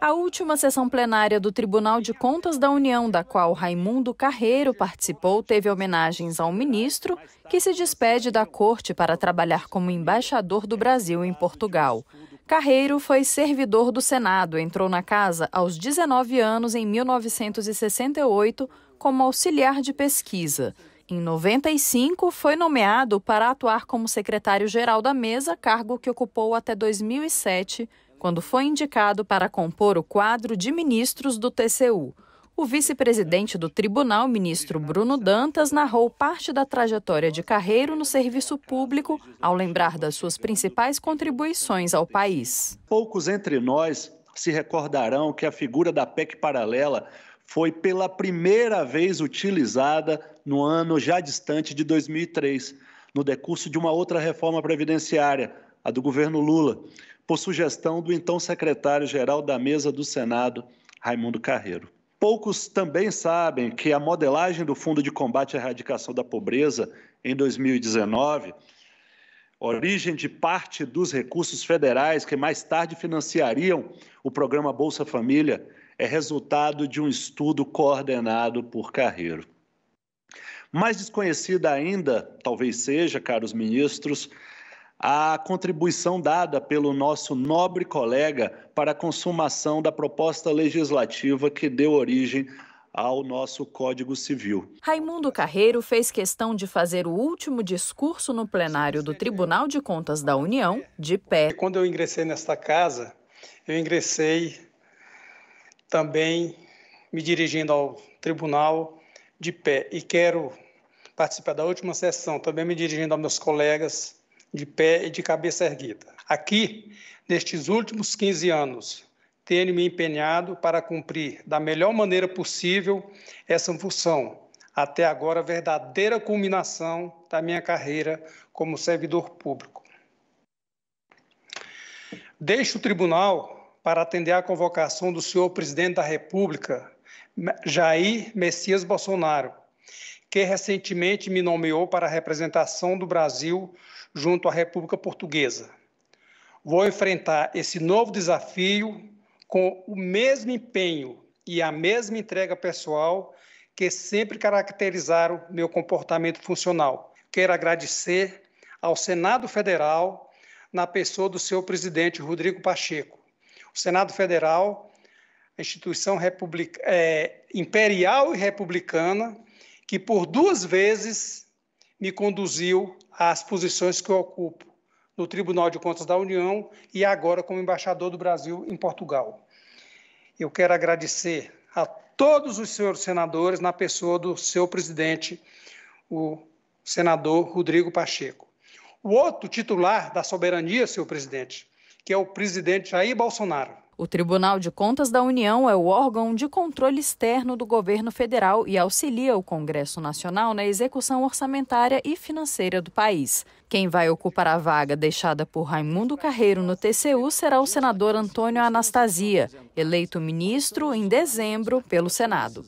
A última sessão plenária do Tribunal de Contas da União, da qual Raimundo Carreiro participou, teve homenagens ao ministro, que se despede da corte para trabalhar como embaixador do Brasil em Portugal. Carreiro foi servidor do Senado, entrou na casa aos 19 anos em 1968 como auxiliar de pesquisa. Em 95, foi nomeado para atuar como secretário-geral da mesa, cargo que ocupou até 2007, quando foi indicado para compor o quadro de ministros do TCU. O vice-presidente do tribunal, ministro Bruno Dantas, narrou parte da trajetória de Carreiro no serviço público ao lembrar das suas principais contribuições ao país. Poucos entre nós se recordarão que a figura da PEC paralela foi pela primeira vez utilizada no ano já distante de 2003, no decurso de uma outra reforma previdenciária, a do governo Lula por sugestão do então secretário-geral da mesa do Senado, Raimundo Carreiro. Poucos também sabem que a modelagem do Fundo de Combate à Erradicação da Pobreza em 2019, origem de parte dos recursos federais que mais tarde financiariam o programa Bolsa Família, é resultado de um estudo coordenado por Carreiro. Mais desconhecida ainda, talvez seja, caros ministros, a contribuição dada pelo nosso nobre colega para a consumação da proposta legislativa que deu origem ao nosso Código Civil. Raimundo Carreiro fez questão de fazer o último discurso no plenário do Tribunal de Contas da União, de pé. Quando eu ingressei nesta casa, eu ingressei também me dirigindo ao tribunal de pé e quero participar da última sessão, também me dirigindo aos meus colegas de pé e de cabeça erguida. Aqui, nestes últimos 15 anos, tenho me empenhado para cumprir da melhor maneira possível essa função, até agora verdadeira culminação da minha carreira como servidor público. Deixo o tribunal para atender à convocação do senhor presidente da República, Jair Messias Bolsonaro, que recentemente me nomeou para a representação do Brasil junto à República Portuguesa. Vou enfrentar esse novo desafio com o mesmo empenho e a mesma entrega pessoal que sempre caracterizaram meu comportamento funcional. Quero agradecer ao Senado Federal, na pessoa do seu presidente, Rodrigo Pacheco. O Senado Federal, instituição é, imperial e republicana, que por duas vezes me conduziu às posições que eu ocupo no Tribunal de Contas da União e agora como embaixador do Brasil em Portugal. Eu quero agradecer a todos os senhores senadores na pessoa do seu presidente, o senador Rodrigo Pacheco. O outro titular da soberania, senhor presidente, que é o presidente Jair Bolsonaro, o Tribunal de Contas da União é o órgão de controle externo do governo federal e auxilia o Congresso Nacional na execução orçamentária e financeira do país. Quem vai ocupar a vaga deixada por Raimundo Carreiro no TCU será o senador Antônio Anastasia, eleito ministro em dezembro pelo Senado.